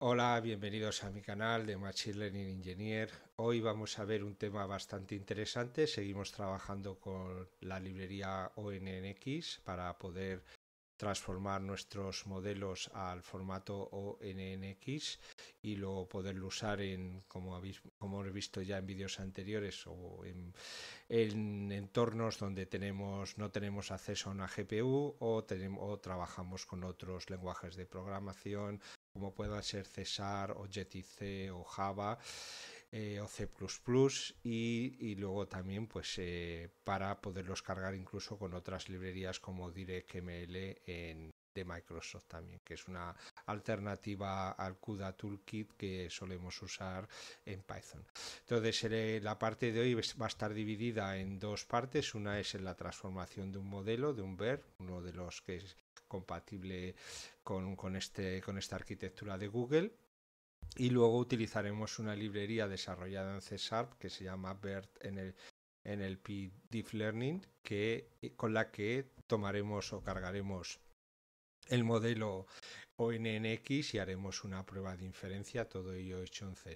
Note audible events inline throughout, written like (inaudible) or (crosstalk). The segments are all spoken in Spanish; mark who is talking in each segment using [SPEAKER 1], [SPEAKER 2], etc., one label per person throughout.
[SPEAKER 1] Hola, bienvenidos a mi canal de Machine Learning Engineer. Hoy vamos a ver un tema bastante interesante. Seguimos trabajando con la librería ONNX para poder transformar nuestros modelos al formato ONNX y luego poderlo usar en, como, habéis, he visto ya en vídeos anteriores o en, entornos donde no tenemos acceso a una GPU o trabajamos con otros lenguajes de programación como puedan ser César, o Jetice, o Java eh, o C++ y, luego también pues eh, para poderlos cargar incluso con otras librerías como DirectML en, de Microsoft también, que es una alternativa al CUDA Toolkit que solemos usar en Python. Entonces, eh, la parte de hoy va a estar dividida en dos partes. Una es en la transformación de un modelo, de un BERT, uno de los que es compatible con, este, con esta arquitectura de Google. Y luego utilizaremos una librería desarrollada en C que se llama BERT en el, en el P Deep Learning, que, eh, con la que tomaremos o cargaremos el modelo ONNX y haremos una prueba de inferencia, todo ello hecho en C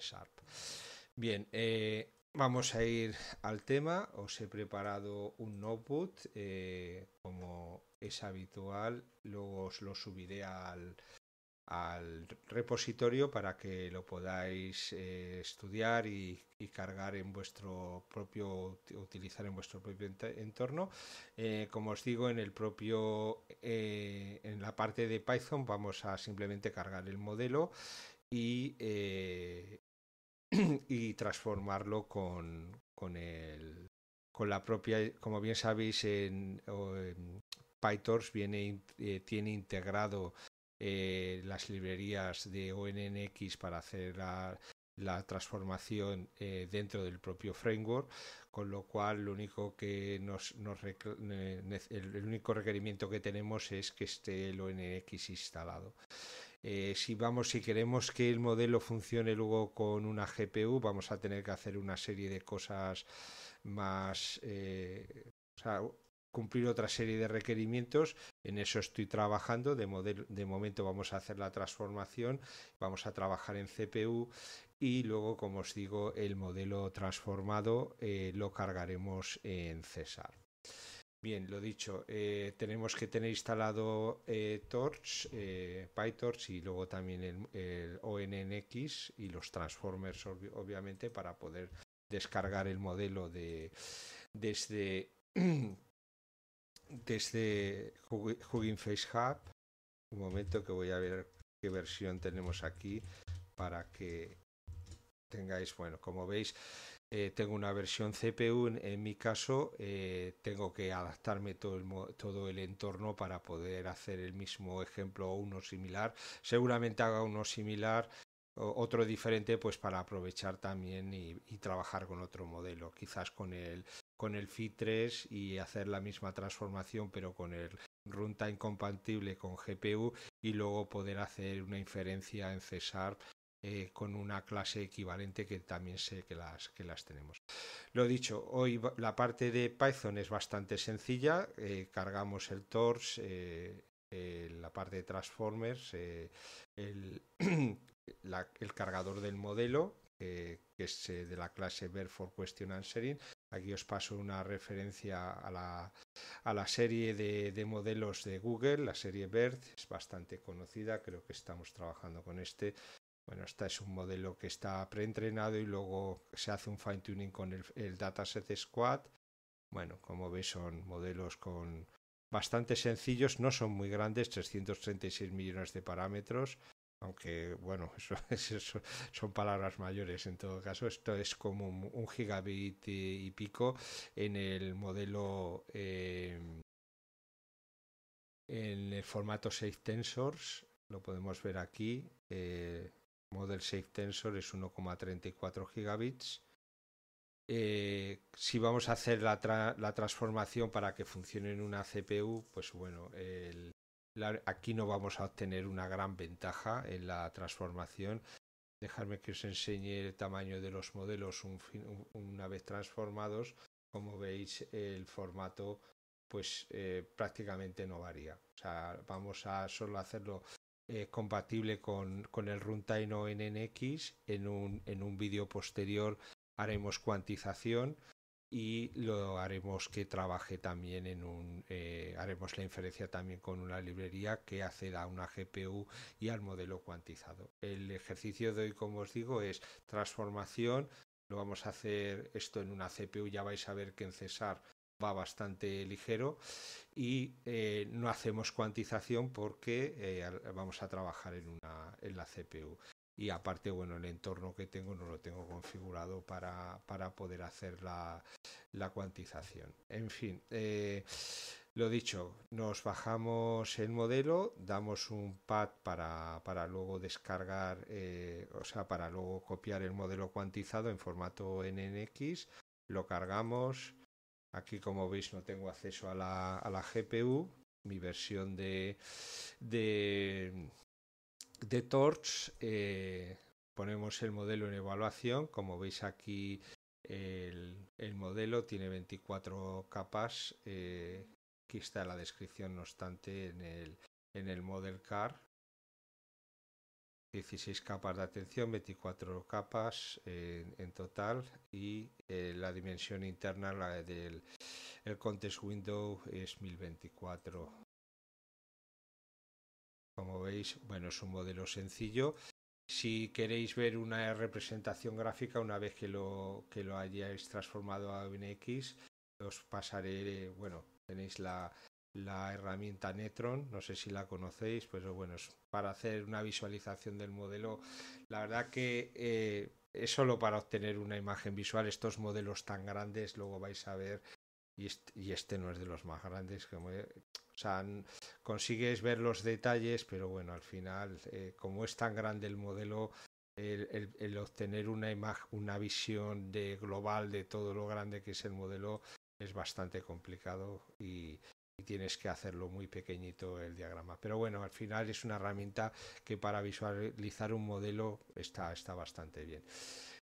[SPEAKER 1] Bien, eh, vamos a ir al tema. Os he preparado un notebook, eh, como es habitual, luego os lo subiré al, al repositorio para que lo podáis eh, estudiar y, cargar en vuestro propio utilizar en vuestro propio entorno eh, como os digo en el propio eh, en la parte de python vamos a simplemente cargar el modelo y (clears throat) y transformarlo con, con el con la propia como bien sabéis en, en PyTorch viene, tiene integrado eh, las librerías de ONNX para hacer la, transformación eh, dentro del propio framework, con lo cual lo único que nos, el, único requerimiento que tenemos es que esté el ONNX instalado. Eh, si vamos, si queremos que el modelo funcione luego con una GPU, vamos a tener que hacer una serie de cosas más, cumplir otra serie de requerimientos. En eso estoy trabajando. De, de momento vamos a hacer la transformación, vamos a trabajar en CPU y luego, como os digo, el modelo transformado eh, lo cargaremos en César. Bien, lo dicho, eh, tenemos que tener instalado eh, Torch, PyTorch y luego también el, el, ONNX y los transformers, obviamente, para poder descargar el modelo de, desde (clears throat) desde Hugging Face Hub. Un momento que voy a ver qué versión tenemos aquí para que tengáis, bueno, como veis, eh, tengo una versión CPU, en, mi caso eh, tengo que adaptarme todo el, todo el entorno para poder hacer el mismo ejemplo o uno similar. Seguramente haga uno similar, otro diferente, pues para aprovechar también y, trabajar con otro modelo, quizás con el con el fit 3 y hacer la misma transformación pero con el runtime compatible con GPU y luego poder hacer una inferencia en Cesar eh, con una clase equivalente que también sé que las, que las tenemos. Lo dicho, hoy la parte de Python es bastante sencilla, eh, cargamos el torch, eh, la parte de transformers, el, (clears throat) el cargador del modelo, que es de la clase Ver for Question Answering, Aquí os paso una referencia a la, serie de, modelos de Google, la serie BERT, es bastante conocida, creo que estamos trabajando con este. Bueno, este es un modelo que está preentrenado y luego se hace un fine tuning con el, dataset Squad. Bueno, como veis son modelos con bastante sencillos, no son muy grandes, 336 millones de parámetros, aunque bueno, (laughs) eso, son palabras mayores. En todo caso, esto es como un, gigabit y, pico en el modelo em, en el formato Safe Tensors. Lo podemos ver aquí. Eh, model Safe Tensor es 1,34 gigabits. Eh, si vamos a hacer la, la, transformación para que funcione en una CPU, pues bueno, el, aquí no vamos a obtener una gran ventaja en la transformación. dejadme que os enseñe el tamaño de los modelos una vez transformados. Como veis, el formato pues eh, prácticamente no varía. vamos a solo hacerlo eh, compatible con, el runtime o En un, en un vídeo posterior haremos cuantización y lo haremos que trabaje también en un eh, haremos la inferencia también con una librería que acceda a una GPU y al modelo cuantizado. El ejercicio de hoy, como os digo, es transformación. Lo vamos a hacer esto en una CPU, ya vais a ver que en Cesar va bastante ligero y eh, no hacemos cuantización porque eh, vamos a trabajar en la CPU y aparte, bueno, el entorno que tengo no lo tengo configurado para, para poder hacer la, cuantización. En fin, eh, lo dicho, nos bajamos el modelo, damos un pad para, para luego descargar, eh, o sea, para luego copiar el modelo cuantizado en formato NNX, lo cargamos. Aquí, como veis, no tengo acceso a la, a la GPU, mi versión de, de, de Torch eh, ponemos el modelo en evaluación. Como veis aquí, el, modelo tiene 24 capas. aquí eh, está la descripción, no obstante, en el, en el Model Car. 16 capas de atención, 24 capas en, total y eh, la dimensión interna del el context window es 1024 como veis, bueno, es un modelo sencillo. Si queréis ver una representación gráfica, una vez que lo, que lo hayáis transformado a X, os pasaré, bueno, tenéis la, herramienta Netron, no sé si la conocéis, pero bueno, es para hacer una visualización del modelo. La verdad que eh, es solo para obtener una imagen visual, estos modelos tan grandes, luego vais a ver y este, no es de los más grandes. consigues ver los detalles, pero bueno, al final, eh, como es tan grande el modelo, el, obtener una imagen, una visión de global de todo lo grande que es el modelo es bastante complicado y, y tienes que hacerlo muy pequeñito el diagrama. Pero bueno, al final es una herramienta que para visualizar un modelo está, está bastante bien.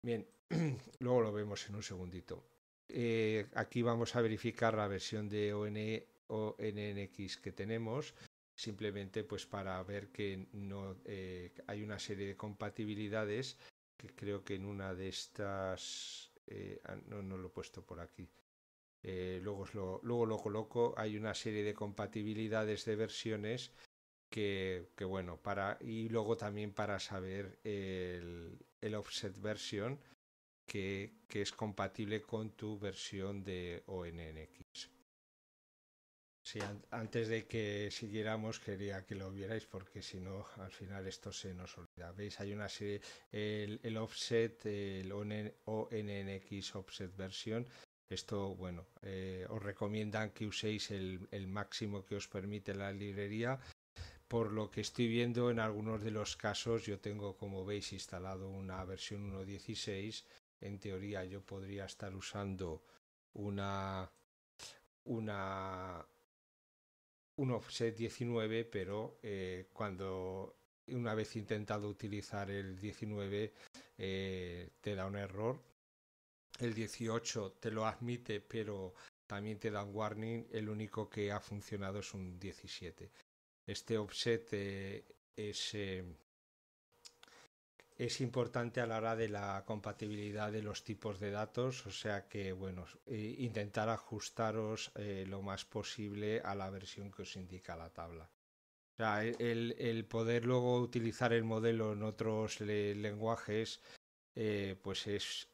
[SPEAKER 1] Bien, (clears throat) luego lo vemos en un segundito. Eh, aquí vamos a verificar la versión de ONNX e, que tenemos, simplemente pues para ver que eh, hay una serie de compatibilidades que creo que en una de estas eh, ah, no, lo he puesto por aquí. luego, lo, coloco. Hay una serie de compatibilidades de versiones que, bueno, para y luego también para saber el, el offset version que, es compatible con tu versión de ONNX. antes de que siguiéramos quería que lo vierais porque si no al final esto se nos olvida. Veis, hay una serie, el, el offset, el ONNX offset versión. Esto, bueno, eh, os recomiendan que uséis el máximo que os permite la librería. Por lo que estoy viendo en algunos de los casos, yo tengo, como veis, instalado una versión 1.16 en teoría yo podría estar usando una una un offset 19 pero eh, cuando una vez intentado utilizar el 19 eh, te da un error el 18 te lo admite pero también te da un warning el único que ha funcionado es un 17 este offset eh, es es importante a la hora de la compatibilidad de los tipos de datos, o sea que, bueno, eh, intentar ajustaros eh, lo más posible a la versión que os indica la tabla. O sea, el, poder luego utilizar el modelo en otros eh, lenguajes eh, pues es,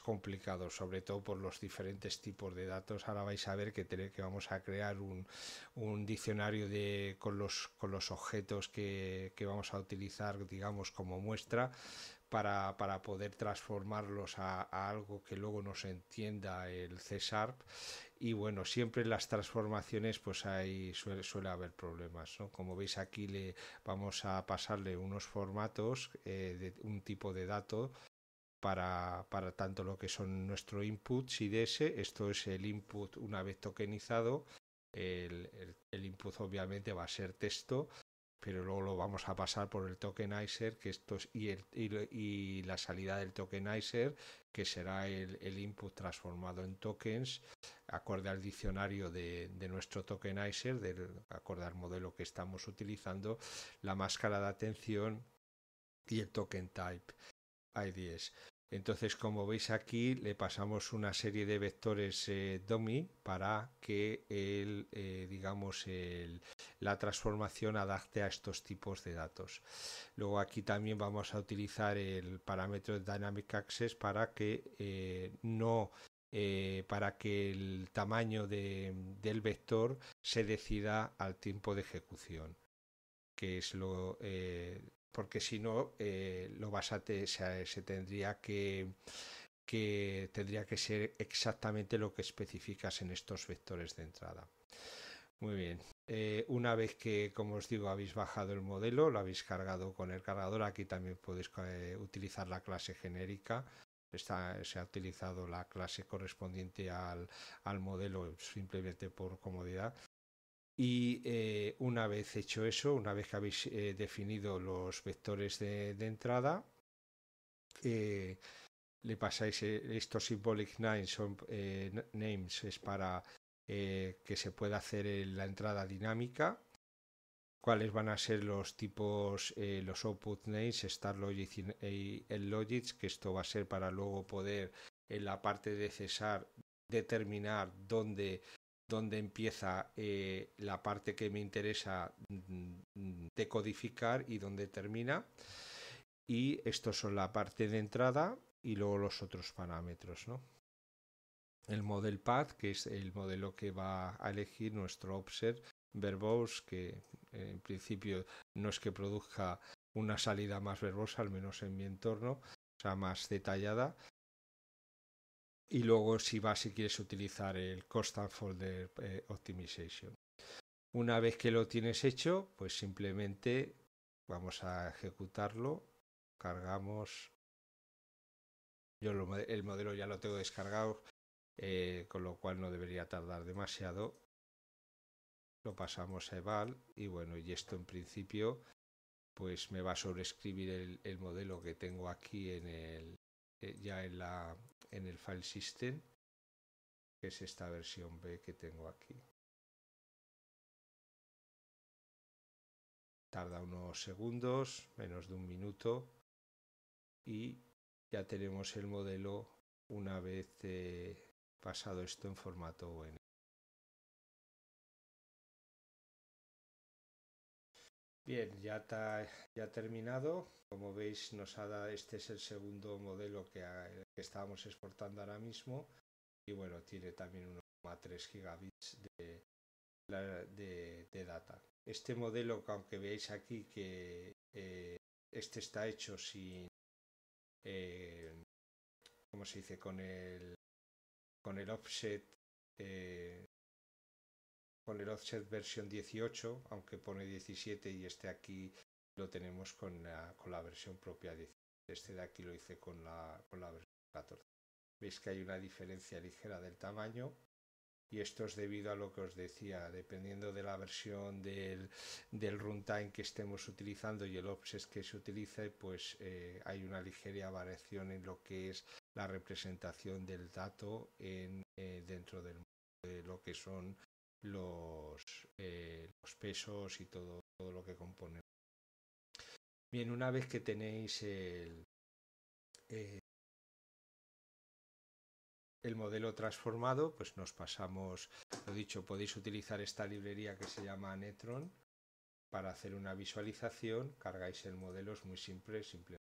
[SPEAKER 1] complicado, sobre todo por los diferentes tipos de datos. Ahora vais a ver que, vamos a crear un, diccionario con, los, objetos que, vamos a utilizar, digamos, como muestra. Para, poder transformarlos a, algo que luego nos entienda el C y bueno siempre en las transformaciones pues ahí suele, haber problemas como veis aquí vamos a pasarle unos formatos eh, de un tipo de datos para, tanto lo que son nuestro input IDS, esto es el input una vez tokenizado, el, el, input obviamente va a ser texto, pero luego lo vamos a pasar por el tokenizer que esto es, y, la salida del tokenizer que será el, input transformado en tokens acorde al diccionario de, de nuestro tokenizer acorde al modelo que estamos utilizando la máscara de atención y el token type IDS entonces, como veis aquí, le pasamos una serie de vectores eh, DOMI para que eh, digamos, la transformación adapte a estos tipos de datos. Luego aquí también vamos a utilizar el parámetro Dynamic Access para que eh, no para que el tamaño del vector se decida al tiempo de ejecución, que es lo, porque si no, eh, lo vas a te, se, tendría que tendría que ser exactamente lo que especificas en estos vectores de entrada. Muy bien, eh, una vez que, como os digo, habéis bajado el modelo, lo habéis cargado con el cargador, aquí también podéis eh, utilizar la clase genérica. se ha utilizado la clase correspondiente al modelo simplemente por comodidad y eh, una vez hecho eso, una vez que habéis eh, definido los vectores de, entrada, eh, le pasáis estos symbolic names, names es para que se pueda hacer la entrada dinámica. Cuáles van a ser los tipos, los output names, Star Logic y el que esto va a ser para luego poder en la parte de cesar determinar dónde donde empieza eh, la parte que me interesa mm, decodificar y donde termina. Y estos son la parte de entrada y luego los otros parámetros, ¿no? El model path, que es el modelo que va a elegir nuestro observer verbose, que eh, en principio no es que produzca una salida más verbosa, al menos en mi entorno, o sea, más detallada, y luego si vas si quieres utilizar el constant folder eh, optimization. Una vez que lo tienes hecho, pues simplemente vamos a ejecutarlo, cargamos. Yo el modelo ya lo tengo descargado, eh, con lo cual no debería tardar demasiado. Lo pasamos a eval y bueno, y esto en principio pues me va a sobreescribir el modelo que tengo aquí en el, eh, ya en, la, en el file system, que es esta versión B que tengo aquí. Tarda unos segundos, menos de un minuto, y ya tenemos el modelo una vez eh, pasado esto en formato .on. Bien, ya está ya terminado. Como veis, nos ha dado, este es el segundo modelo que, ah, que estábamos exportando ahora mismo. Y bueno, tiene también 1,3 gigabits de, de, data. Este modelo, aunque veáis aquí que eh, este está hecho sin, eh, ¿cómo se dice? Con el, con el offset eh, con el offset versión 18, aunque pone 17 y este aquí lo tenemos con la, versión propia 17, Este de aquí lo hice con la, versión 14. Veis que hay una diferencia ligera del tamaño y esto es debido a lo que os decía, dependiendo de la versión del, runtime que estemos utilizando y el offset que se utilice, pues eh, hay una ligera variación en lo que es la representación del dato en, eh, dentro del, de lo que son eh, los, pesos y todo, todo lo que componen. Bien, una vez que tenéis el, eh, el modelo transformado, pues nos pasamos, lo dicho, podéis utilizar esta librería que se llama Netron para hacer una visualización, cargáis el modelo, es muy simple, simplemente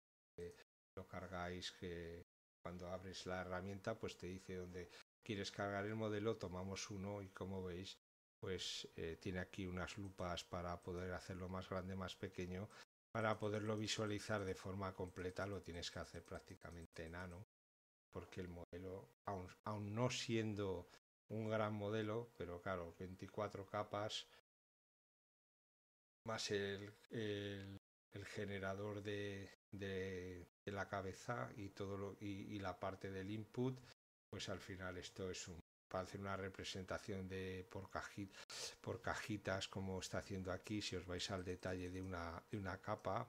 [SPEAKER 1] lo cargáis que cuando abres la herramienta, pues te dice dónde quieres cargar el modelo, tomamos uno y como veis, pues eh, tiene aquí unas lupas para poder hacerlo más grande, más pequeño. Para poderlo visualizar de forma completa lo tienes que hacer prácticamente enano, porque el modelo, aún no siendo un gran modelo, pero claro, 24 capas más el, el, generador de, de, la cabeza y todo lo, y, la parte del input, pues al final esto es un hacer una representación de por, por cajitas como está haciendo aquí, si os vais al detalle de una, de una capa,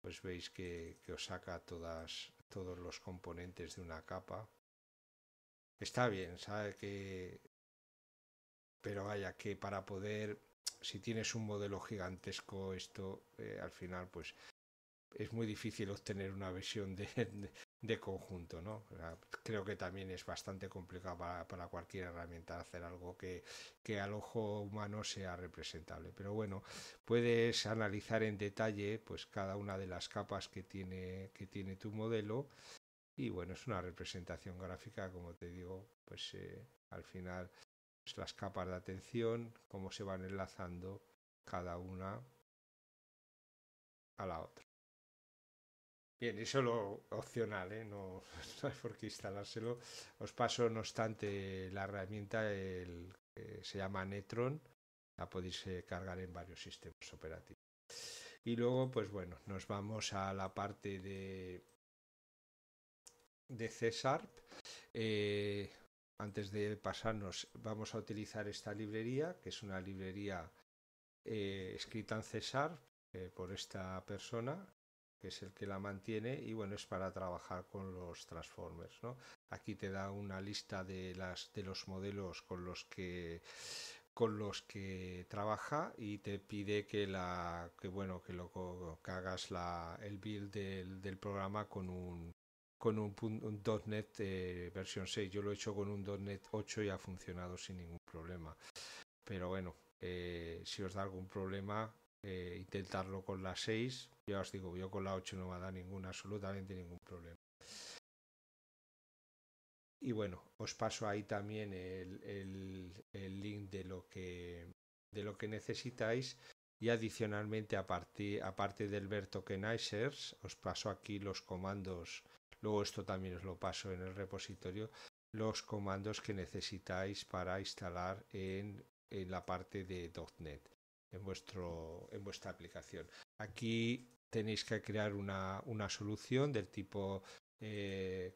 [SPEAKER 1] pues veis que, que os saca todas, todos los componentes de una capa. Está bien, sabe que... Pero vaya, que para poder, si tienes un modelo gigantesco, esto eh, al final pues es muy difícil obtener una versión de, de conjunto, ¿no? Creo que también es bastante complicado para, cualquier herramienta hacer algo que, al ojo humano sea representable. Pero bueno, puedes analizar en detalle pues cada una de las capas que tiene, que tiene tu modelo y bueno, es una representación gráfica, como te digo, pues eh, al final pues, las capas de atención, cómo se van enlazando cada una a la otra. Bien, y solo opcional, ¿eh? (laughs) no, hay por qué instalárselo. Os paso, no obstante, la herramienta el, se llama Netron, la podéis eh, cargar en varios sistemas operativos. Y luego, pues bueno, nos vamos a la parte de, de eh, antes de pasarnos, vamos a utilizar esta librería, que es una librería escrita en CSARP por esta persona, que es el que la mantiene y bueno, es para trabajar con los transformers, ¿no? Aquí te da una lista de las de los modelos con los que con los que trabaja y te pide que la que bueno que lo que hagas la, el build del, del programa con un con un, un .NET eh, versión 6 yo lo he hecho con un .NET 8 y ha funcionado sin ningún problema pero bueno eh, si os da algún problema eh, intentarlo con la 6. Ya os digo, yo con la 8 no va a dar ningún, absolutamente ningún problema. Y bueno, os paso ahí también el, link de lo que de lo que necesitáis. Y adicionalmente, aparte, aparte del ver tokenizers, os paso aquí los comandos. Luego esto también os lo paso en el repositorio. Los comandos que necesitáis para instalar en, en la parte de .NET en, vuestro, en vuestra aplicación. Aquí tenéis que crear una, una solución del tipo eh,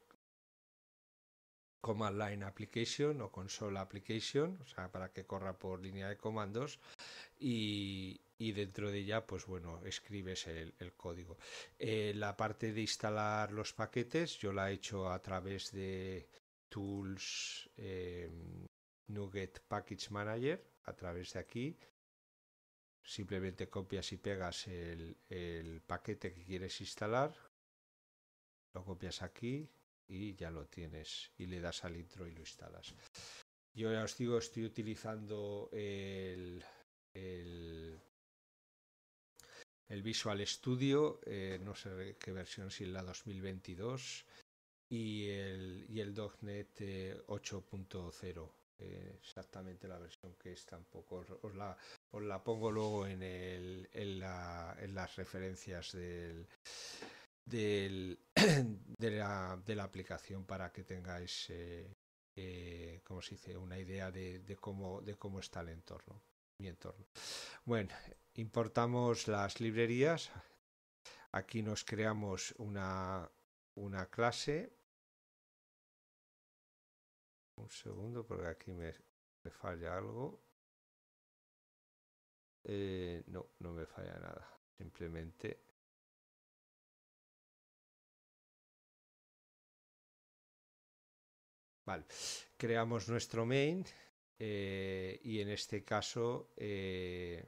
[SPEAKER 1] Command Line Application o Console Application, o sea, para que corra por línea de comandos y, y dentro de ella, pues bueno, escribes el, código. Eh, la parte de instalar los paquetes yo la he hecho a través de Tools eh, Nugget Package Manager, a través de aquí, Simplemente copias y pegas el, paquete que quieres instalar, lo copias aquí y ya lo tienes y le das al intro y lo instalas. Yo ya os digo, estoy utilizando el, Visual Studio, eh, no sé qué versión, si la 2022, y el, y el .NET 8.0. Eh, exactamente la versión que es tampoco os la, la pongo luego en, el, en, la, en las referencias del, del, (clears throat) de, la, de, la, aplicación para que tengáis eh, eh, como se dice una idea de, de, cómo de cómo está el entorno mi entorno bueno importamos las librerías aquí nos creamos una una clase un segundo, porque aquí me, falla algo. Eh, no, no me falla nada. Simplemente Vale, creamos nuestro main eh, y en este caso, eh,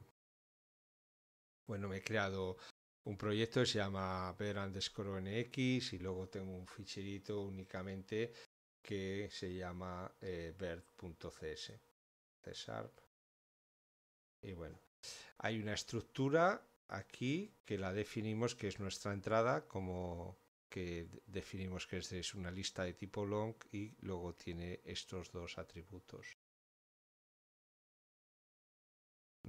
[SPEAKER 1] bueno, me he creado un proyecto que se llama pedro nx y luego tengo un ficherito únicamente que se llama eh, bird.cs. Y bueno, hay una estructura aquí que la definimos que es nuestra entrada, como que definimos que es una lista de tipo long y luego tiene estos dos atributos.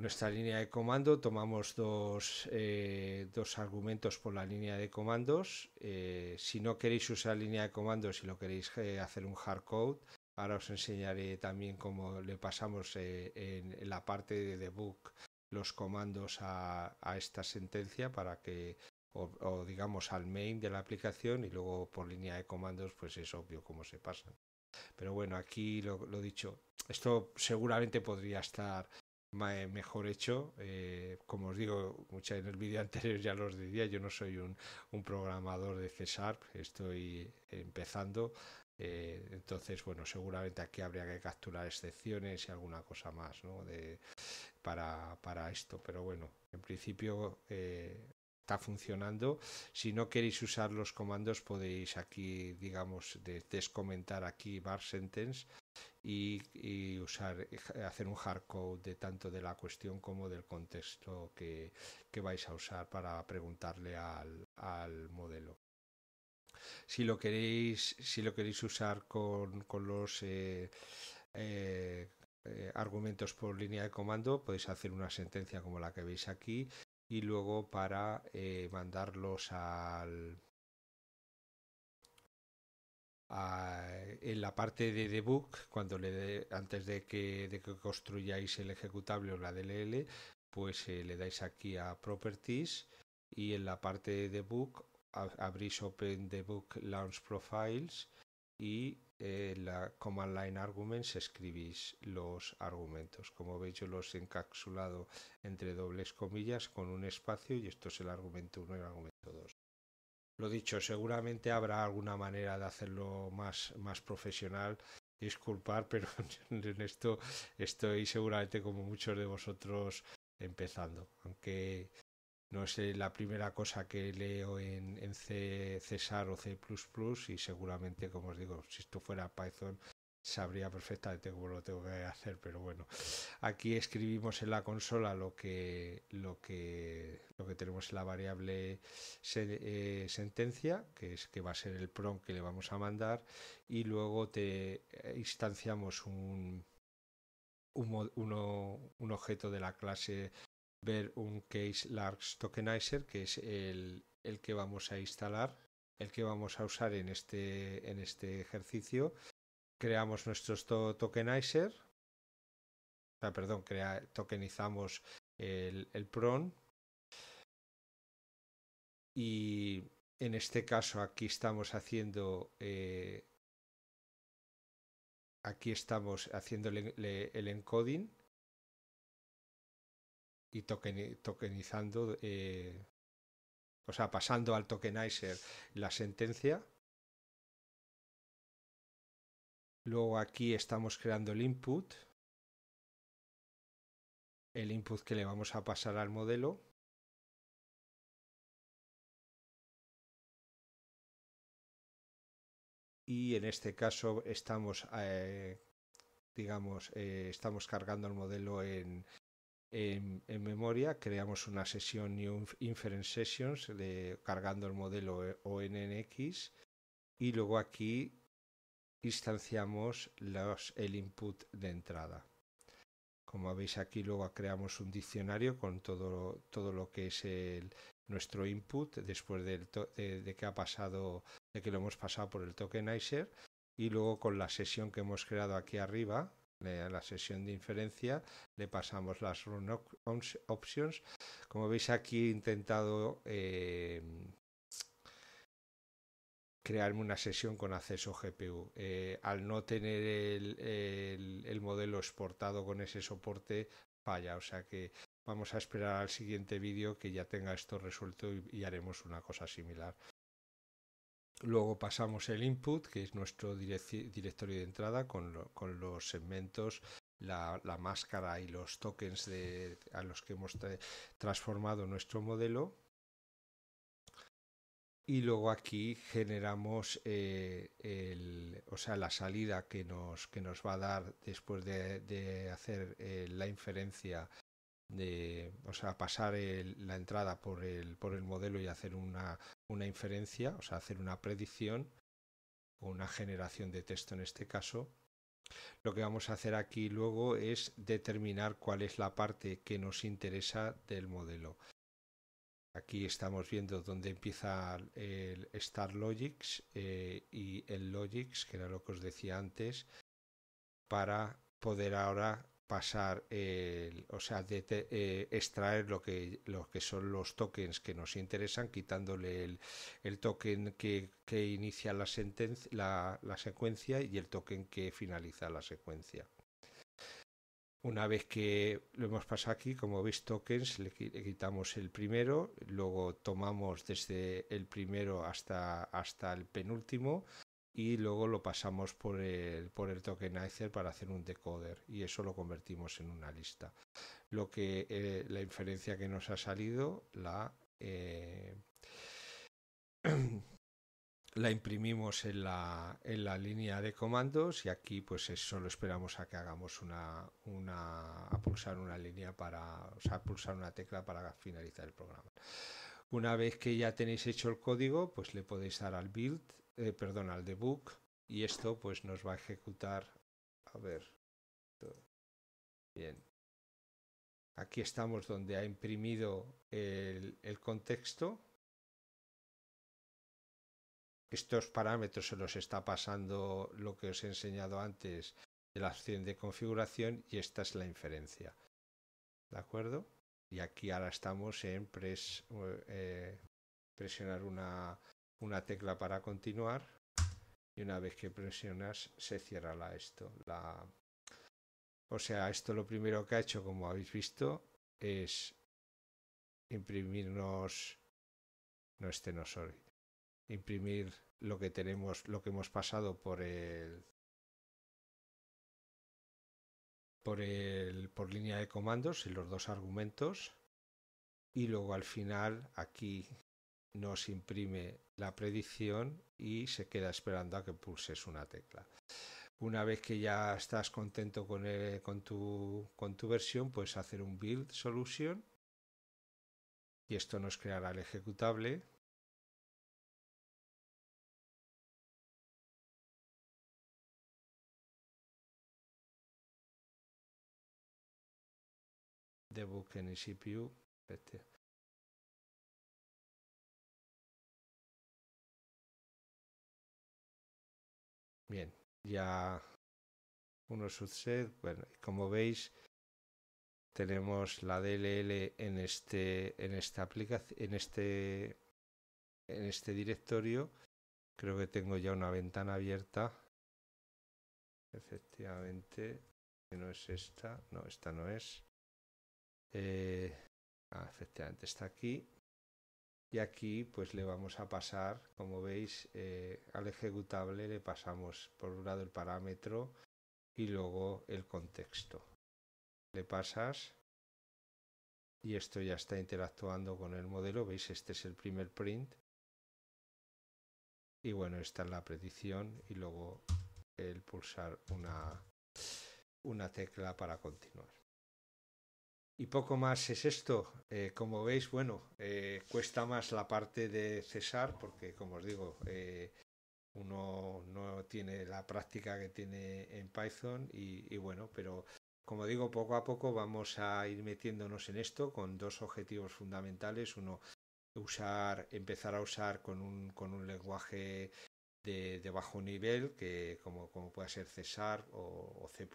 [SPEAKER 1] nuestra línea de comando, tomamos dos, eh, dos argumentos por la línea de comandos. Eh, si no queréis usar línea de comandos, y lo queréis eh, hacer un hardcode, ahora os enseñaré también cómo le pasamos en, la parte de debug los comandos a, a esta sentencia para que o, digamos al main de la aplicación y luego por línea de comandos pues es obvio cómo se pasa Pero bueno, aquí lo, lo dicho, esto seguramente podría estar eh, mejor hecho. Eh, como os digo, en el vídeo anterior ya los diría, yo no soy un, programador de C estoy empezando. Eh, entonces, bueno, seguramente aquí habría que capturar excepciones y alguna cosa más de, para, esto. Pero bueno, en principio está funcionando. Si no queréis usar los comandos, podéis aquí, digamos, descomentar aquí bar sentence y, usar, eh, hacer un hardcode de tanto de la cuestión como del contexto que, que vais a usar para preguntarle al, al modelo. Si lo queréis, si lo queréis usar con, con los eh, eh, argumentos por línea de comando, podéis hacer una sentencia como la que veis aquí y luego para mandarlos al, en la parte de debug, cuando le antes de que, construyáis el ejecutable o la DLL, pues eh, le dais aquí a Properties y en la parte de debug abrís Open Debug Launch Profiles y en eh, la Command Line Arguments escribís los argumentos. Como veis yo los he encapsulado entre dobles comillas con un espacio y esto es el argumento 1 y el argumento 2. Lo dicho, seguramente habrá alguna manera de hacerlo más, más profesional. Disculpar, pero (laughs) en esto estoy seguramente como muchos de vosotros empezando. Aunque no es la primera cosa que leo en, C, César o C++ y seguramente, como os digo, si esto fuera Python sabría perfectamente cómo lo tengo que hacer, pero bueno, aquí escribimos en la consola lo que lo que lo que tenemos en la variable eh, sentencia, que es que va a ser el prom que le vamos a mandar y luego te eh, instanciamos un un, objeto de la clase ver un case large tokenizer que es el, el que vamos a instalar el que vamos a usar en este en este ejercicio creamos nuestros tokenizer, o sea, perdón, tokenizamos el, PRON y en este caso aquí estamos haciendo eh, aquí estamos haciendo el, encoding y tokenizando eh, o sea pasando al tokenizer la sentencia Luego aquí estamos creando el input, el input que le vamos a pasar al modelo. Y en este caso estamos, eh, digamos, eh, estamos cargando el modelo en, en, memoria. Creamos una sesión New Inference Sessions de, cargando el modelo eh, ONNX. Y luego aquí instanciamos los, el input de entrada. Como veis aquí luego creamos un diccionario con todo, todo lo que es el, nuestro input después del de, que ha pasado, de que lo hemos pasado por el tokenizer y luego con la sesión que hemos creado aquí arriba, la sesión de inferencia, le pasamos las run options. Como veis aquí he intentado eh, crearme una sesión con acceso GPU. Eh, al no tener el, modelo exportado con ese soporte, falla. O sea que vamos a esperar al siguiente vídeo que ya tenga esto resuelto y, haremos una cosa similar. Luego pasamos el input, que es nuestro directorio de entrada con, los segmentos, la, máscara y los tokens a los que hemos transformado nuestro modelo y luego aquí generamos eh, la salida que nos, va a dar después de, hacer eh, la inferencia o sea, pasar la entrada por el, modelo y hacer una, una inferencia, o sea, hacer una predicción o una generación de texto en este caso. Lo que vamos a hacer aquí luego es determinar cuál es la parte que nos interesa del modelo. Aquí estamos viendo dónde empieza el Star eh, y el Logics, que era lo que os decía antes, para poder ahora pasar, o sea, eh, extraer lo que, son los tokens que nos interesan, quitándole el, token que, inicia la, la secuencia y el token que finaliza la secuencia. Una vez que lo hemos pasado aquí, como veis tokens, le quitamos el primero, luego tomamos desde el primero hasta, hasta el penúltimo y luego lo pasamos por el, por el tokenizer para hacer un decoder y eso lo convertimos en una lista. Lo que eh, la inferencia que nos ha salido la... Eh, (clears throat) la imprimimos en la, en la, línea de comandos y aquí pues es, solo esperamos a que hagamos una, una a pulsar una línea para o sea, pulsar una tecla para finalizar el programa una vez que ya tenéis hecho el código pues le podéis dar al build eh, perdón al debug y esto pues nos va a ejecutar a ver bien aquí estamos donde ha imprimido el, el contexto estos parámetros se los está pasando lo que os he enseñado antes de la opción de configuración y esta es la inferencia. ¿De acuerdo? Y aquí ahora estamos en eh, presionar una, tecla para continuar y una vez que presionas se cierra la, esto. O sea, esto lo primero que ha hecho, como habéis visto, es imprimirnos... No, este imprimir lo que tenemos, lo que hemos pasado por el por el por línea de comandos y los dos argumentos y luego al final aquí nos imprime la predicción y se queda esperando a que pulses una tecla. Una vez que ya estás contento con, con, tu, con tu versión, puedes hacer un build solution y esto nos creará el ejecutable book en CPU. Este. Bien, ya uno subset. Bueno, como veis, tenemos la DLL en este en esta aplicación en este en este directorio. Creo que tengo ya una ventana abierta. Efectivamente, no es esta, no, esta no es. Eh, ah, efectivamente está aquí. Y aquí pues le vamos a pasar, como veis, eh, al ejecutable le pasamos por un lado el parámetro y luego el contexto. Le pasas y esto ya está interactuando con el modelo. Veis, este es el primer print. Y bueno, esta es la predicción y luego el pulsar una, una tecla para continuar. Y poco más es esto. Eh, como veis, bueno, eh, cuesta más la parte de César porque, como os digo, eh, uno no tiene la práctica que tiene en Python y, bueno, pero como digo, poco a poco vamos a ir metiéndonos en esto con dos objetivos fundamentales. Uno, usar, empezar a usar con un, con un lenguaje de, bajo nivel, que como, como pueda ser César o C++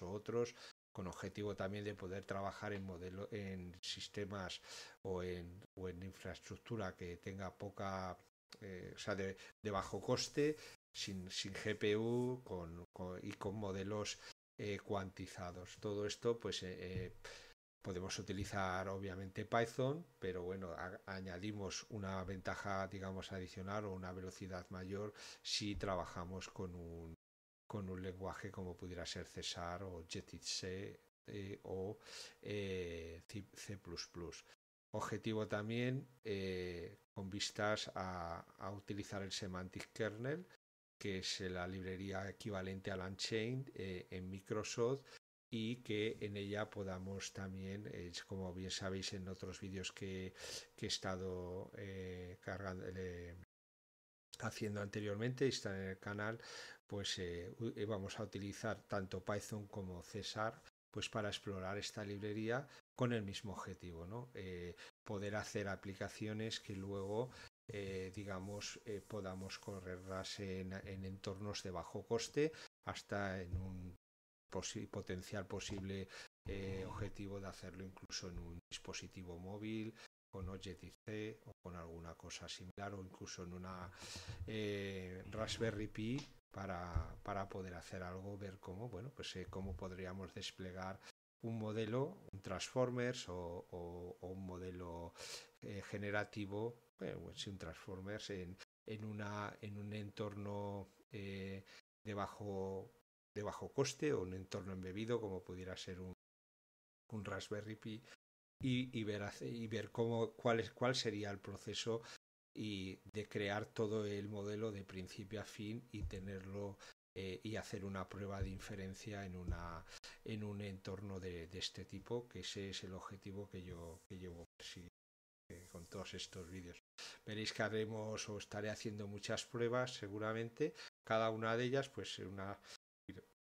[SPEAKER 1] o otros, con objetivo también de poder trabajar en modelo, en sistemas o en, o en infraestructura que tenga poca, eh, o sea, de, bajo coste, sin, sin GPU con, y con modelos eh, cuantizados. Todo esto, pues eh, podemos utilizar obviamente Python, pero bueno, añadimos una ventaja, digamos, adicional o una velocidad mayor si trabajamos con un con un lenguaje como pudiera ser César o Jetit e, e, C o eh, C. Objetivo también eh, con vistas a, utilizar el Semantic Kernel, que es la librería equivalente al Unchained eh, en Microsoft y que en ella podamos también, como bien sabéis en otros vídeos que, he estado eh, cargando, haciendo anteriormente, están en el canal, pues eh, eh, vamos a utilizar tanto Python como César pues para explorar esta librería con el mismo objetivo, eh, poder hacer aplicaciones que luego, digamos, podamos correrlas en, entornos de bajo coste hasta en un potencial posible objetivo de hacerlo incluso en un dispositivo móvil con OJTC o con alguna cosa similar o incluso en una Raspberry Pi para, para poder hacer algo, ver cómo, bueno, pues eh, cómo podríamos desplegar un modelo, un Transformers o, un modelo eh, generativo, pues, un Transformers en, una, en un entorno eh, de, bajo, coste o un entorno embebido como pudiera ser un, un Raspberry Pi y, y, ver, y ver cómo, cuál, es, cuál sería el proceso y de crear todo el modelo de principio a fin y tenerlo eh, y hacer una prueba de inferencia en, una, en un entorno de, este tipo, que ese es el objetivo que yo que llevo persiguiendo eh, con todos estos vídeos. Veréis que haremos o estaré haciendo muchas pruebas seguramente, cada una de ellas pues una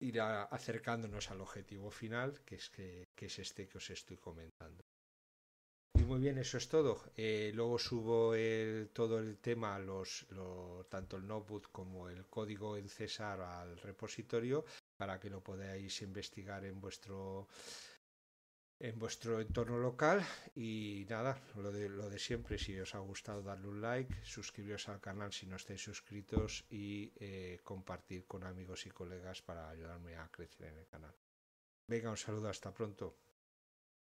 [SPEAKER 1] irá acercándonos al objetivo final, que es, que es este que os estoy comentando. Y muy bien, eso es todo. Eh, luego subo todo el tema, los, tanto el notebook como el código en César al repositorio para que lo podáis investigar en vuestro en vuestro entorno local y nada, lo de, lo de siempre, si os ha gustado darle un like, suscribiros al canal si no estáis suscritos y eh, compartir con amigos y colegas para ayudarme a crecer en el canal. Venga, un saludo, hasta pronto.